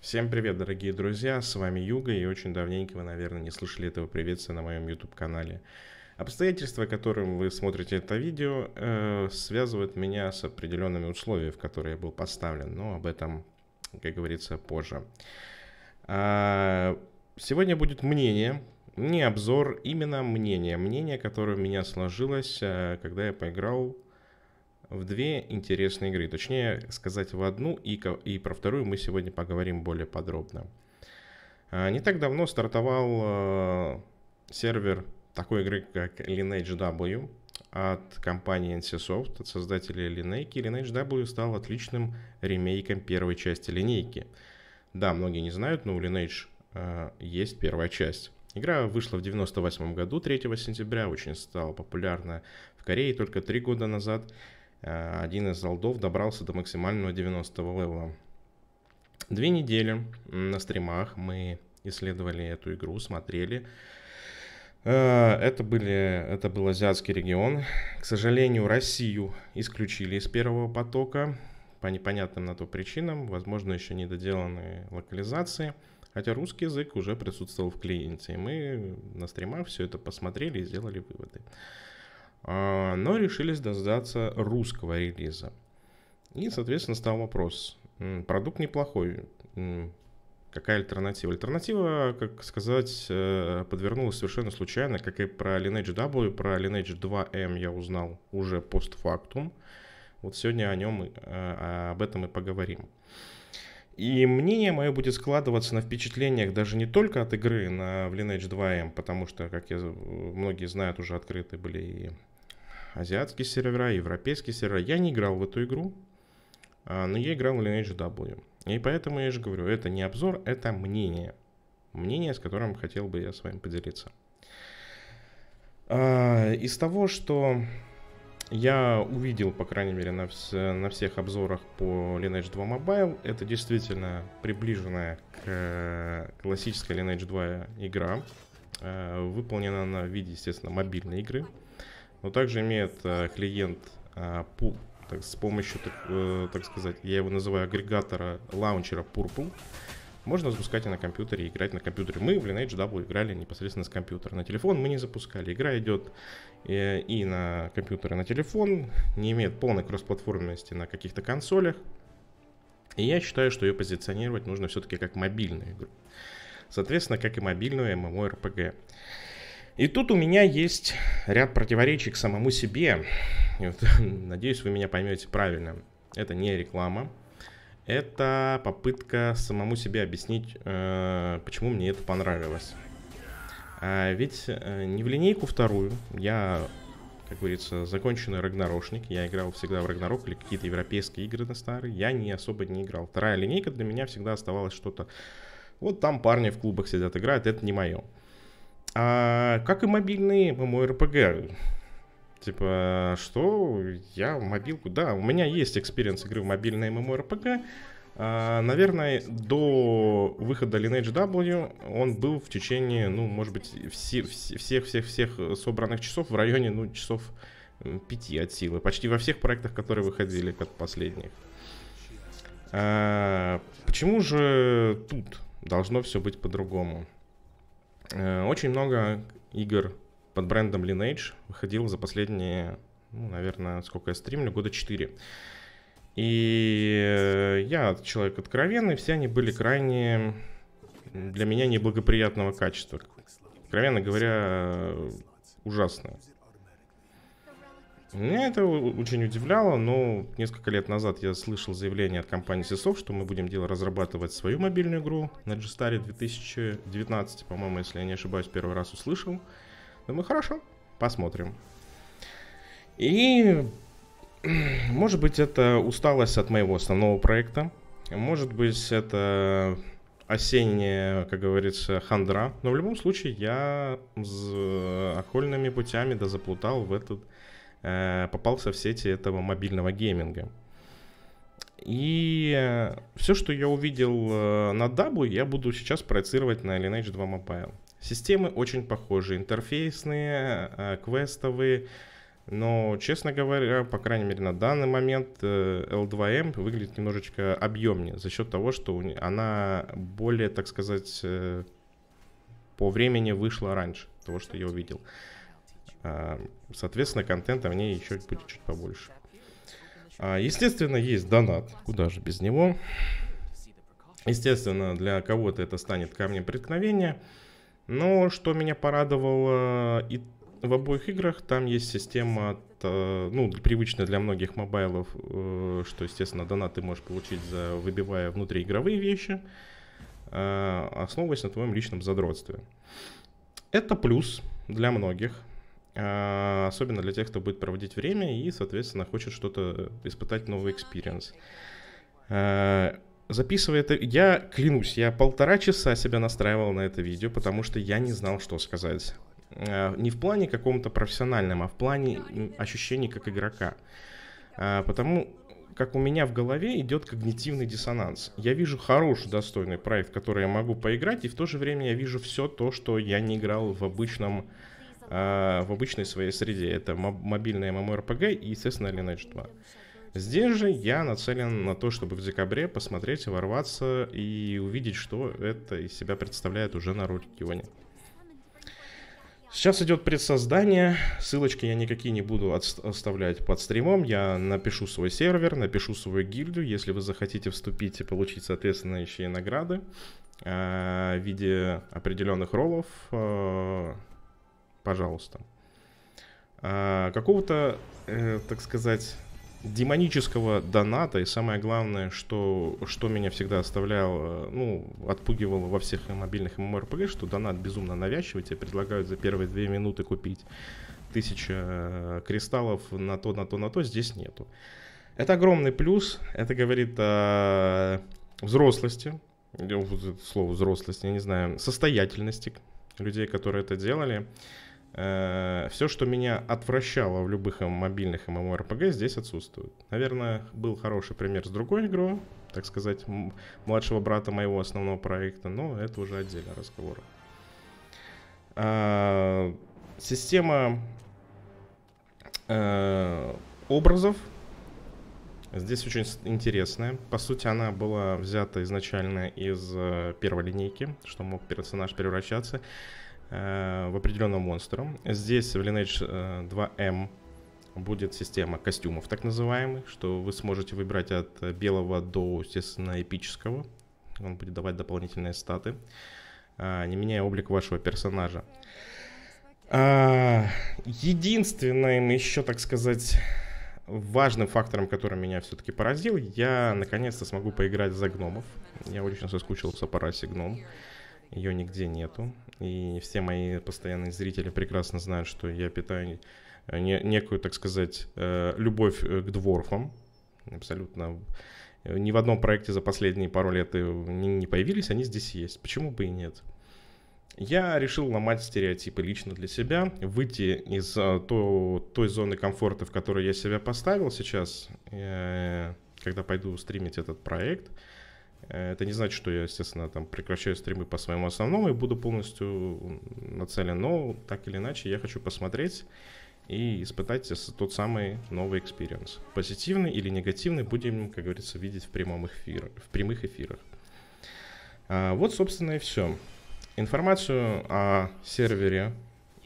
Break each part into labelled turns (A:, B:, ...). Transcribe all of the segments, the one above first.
A: Всем привет, дорогие друзья, с вами Юга, и очень давненько вы, наверное, не слышали этого приветствия на моем YouTube-канале. Обстоятельства, которым вы смотрите это видео, э, связывают меня с определенными условиями, в которые я был поставлен, но об этом, как говорится, позже. А, сегодня будет мнение, не обзор, именно мнение, мнение, которое у меня сложилось, э, когда я поиграл в две интересные игры. Точнее сказать, в одну, и, и про вторую мы сегодня поговорим более подробно. А, не так давно стартовал э, сервер такой игры, как Lineage W от компании NCSoft, от создателей линейки. Lineage W стал отличным ремейком первой части линейки. Да, многие не знают, но у Lineage э, есть первая часть. Игра вышла в 98 году, 3 сентября, очень стала популярна в Корее только три года назад. Э, один из алдов добрался до максимального 90 левела. Две недели на стримах мы исследовали эту игру, смотрели. Э, это, были, это был азиатский регион. К сожалению, Россию исключили из первого потока по непонятным на то причинам. Возможно, еще не доделаны локализации. Хотя русский язык уже присутствовал в клиенте. И мы на стримах все это посмотрели и сделали выводы. А, но решились дождаться русского релиза. И, соответственно, стал вопрос. Продукт неплохой. Какая альтернатива? Альтернатива, как сказать, э, подвернулась совершенно случайно, как и про Lineage W, про Lineage 2M я узнал уже постфактум. Вот сегодня о нем, э, а, об этом и поговорим. И мнение мое будет складываться на впечатлениях даже не только от игры на, в Lineage 2M, потому что, как я, многие знают, уже открыты были и азиатские сервера, европейские сервера. Я не играл в эту игру, а, но я играл в Lineage W. И поэтому я же говорю, это не обзор, это мнение. Мнение, с которым хотел бы я с вами поделиться. А, из того, что я увидел, по крайней мере, на, вс- на всех обзорах по Lineage 2 Mobile, это действительно приближенная к классической Lineage 2 игра, а, выполнена на виде, естественно, мобильной игры. Но также имеет э, клиент э, так, с помощью, так, э, так сказать, я его называю агрегатора лаунчера Purple. Можно запускать и на компьютере, и играть на компьютере. Мы в Lineage W играли непосредственно с компьютера. На телефон мы не запускали. Игра идет и, и на компьютер, и на телефон. Не имеет полной кроссплатформенности на каких-то консолях. И я считаю, что ее позиционировать нужно все-таки как мобильную игру. Соответственно, как и мобильную MMORPG. И тут у меня есть ряд противоречий к самому себе. И вот, надеюсь, вы меня поймете правильно. Это не реклама. Это попытка самому себе объяснить, э, почему мне это понравилось. А ведь э, не в линейку вторую. Я, как говорится, законченный рагнарошник. Я играл всегда в рагнарок или какие-то европейские игры на старые. Я не особо не играл. Вторая линейка для меня всегда оставалась что-то... Вот там парни в клубах сидят, играют, это не мое. А, как и мобильные MMORPG. Типа, что? Я в мобилку... Да, у меня есть экспириенс игры в мобильные MMORPG. А, наверное, до выхода Lineage W он был в течение, ну, может быть, всех-всех-всех собранных часов в районе, ну, часов пяти от силы. Почти во всех проектах, которые выходили от последних. А, почему же тут должно все быть по-другому? Э, очень много игр под брендом Lineage выходило за последние, ну, наверное, сколько я стримлю, года 4. И э, я человек откровенный, все они были крайне для меня неблагоприятного качества. Откровенно говоря, э, ужасные. Меня это очень удивляло, но несколько лет назад я слышал заявление от компании Сисов, что мы будем дело разрабатывать свою мобильную игру на G-Star 2019, по-моему, если я не ошибаюсь, первый раз услышал. Ну, мы хорошо, посмотрим. И, может быть, это усталость от моего основного проекта, может быть, это осенняя, как говорится, хандра, но в любом случае я с э, окольными путями да заплутал в этот Э, попался в сети этого мобильного гейминга. И э, все, что я увидел э, на дабу, я буду сейчас проецировать на Lineage 2 Mobile. Системы очень похожи, интерфейсные, квестовые, но, честно говоря, по крайней мере на данный момент L2M выглядит немножечко объемнее за счет того, что она более, так сказать, по времени вышла раньше того, что я увидел. А, соответственно, контента в ней еще будет чуть побольше. А, естественно, есть донат. Куда же без него? Естественно, для кого-то это станет камнем преткновения. Но что меня порадовало и в обоих играх, там есть система, э, ну, привычная для многих мобайлов, э, что, естественно, донат ты можешь получить, за, выбивая внутриигровые вещи, э, основываясь на твоем личном задротстве. Это плюс для многих, а, особенно для тех, кто будет проводить время и, соответственно, хочет что-то э, испытать, новый экспириенс. А, записывая это, я клянусь, я полтора часа себя настраивал на это видео, потому что я не знал, что сказать. А, не в плане каком-то профессиональном, а в плане ощущений как игрока. Потому как у меня в голове идет когнитивный диссонанс. Я вижу хороший, достойный проект, который я могу поиграть, и в то же время я вижу все то, что я не играл в обычном э, в обычной своей среде. Это мобильная MMORPG и, естественно, Lineage 2. Здесь же я нацелен на то, чтобы в декабре посмотреть, ворваться и увидеть, что это из себя представляет уже на Роликионе. Сейчас идет предсоздание, ссылочки я никакие не буду оставлять под стримом, я напишу свой сервер, напишу свою гильдию, если вы захотите вступить и получить, соответственно, еще и награды э, в виде определенных роллов, э, пожалуйста. А, какого-то, э, так сказать, демонического доната. И самое главное, что, что меня всегда оставлял, ну, отпугивало во всех мобильных MMORPG, что донат безумно навязчивый. Тебе предлагают за первые две минуты купить тысяча э, кристаллов на то, на то, на то. Здесь нету. Это огромный плюс. Это говорит о взрослости. Э, слово взрослость, я не знаю, состоятельности людей, которые это делали. Э, все, что меня отвращало в любых мобильных MMORPG, здесь отсутствует. Наверное, был хороший пример с другой игрой, так сказать, младшего брата моего основного проекта, но это уже отдельный разговор. Э, система э, образов здесь очень интересная. По сути, она была взята изначально из э, первой линейки, что мог персонаж превращаться. Э, в определенном монстра. Здесь в Lineage 2M э, будет система костюмов так называемых, что вы сможете выбрать от белого до, естественно, эпического. Он будет давать дополнительные статы, э, не меняя облик вашего персонажа. А, единственным еще, так сказать, важным фактором, который меня все-таки поразил, я наконец-то смогу поиграть за гномов. Я очень соскучился по расе гном ее нигде нету. И все мои постоянные зрители прекрасно знают, что я питаю э, некую, так сказать, э, любовь э, к дворфам. Абсолютно. Ни в одном проекте за последние пару лет не появились, они здесь есть. Почему бы и нет? Я решил ломать стереотипы лично для себя, выйти из той зоны комфорта, в которую я себя поставил сейчас, когда пойду стримить этот проект. Э, это не значит, что я, естественно, там прекращаю стримы по своему основному и буду полностью нацелен, но так или иначе я хочу посмотреть и испытать тот самый новый экспириенс. Позитивный или негативный будем, как говорится, видеть в, прямом эфир, в прямых эфирах. А, вот, собственно, и все. Информацию о сервере,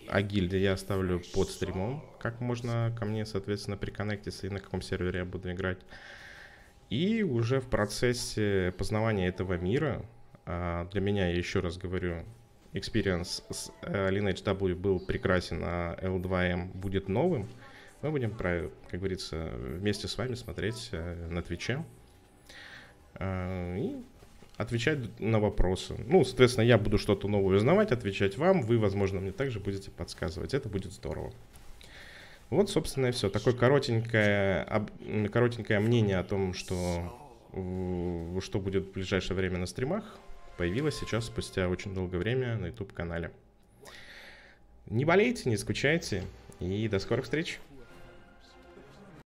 A: о гильде я оставлю под стримом, как можно ко мне, соответственно, приконнектиться и на каком сервере я буду играть. И уже в процессе познавания этого мира, а, для меня, я еще раз говорю, experience с э, Lineage W был прекрасен, а L2M будет новым, мы будем, как говорится, вместе с вами смотреть э, на Твиче а, и отвечать на вопросы. Ну, соответственно, я буду что-то новое узнавать, отвечать вам, вы, возможно, мне также будете подсказывать. Это будет здорово. Вот, собственно, и все. Такое коротенькое, об, коротенькое мнение о том, что, что будет в ближайшее время на стримах, появилось сейчас спустя очень долгое время на YouTube-канале. Не болейте, не скучайте и до скорых встреч!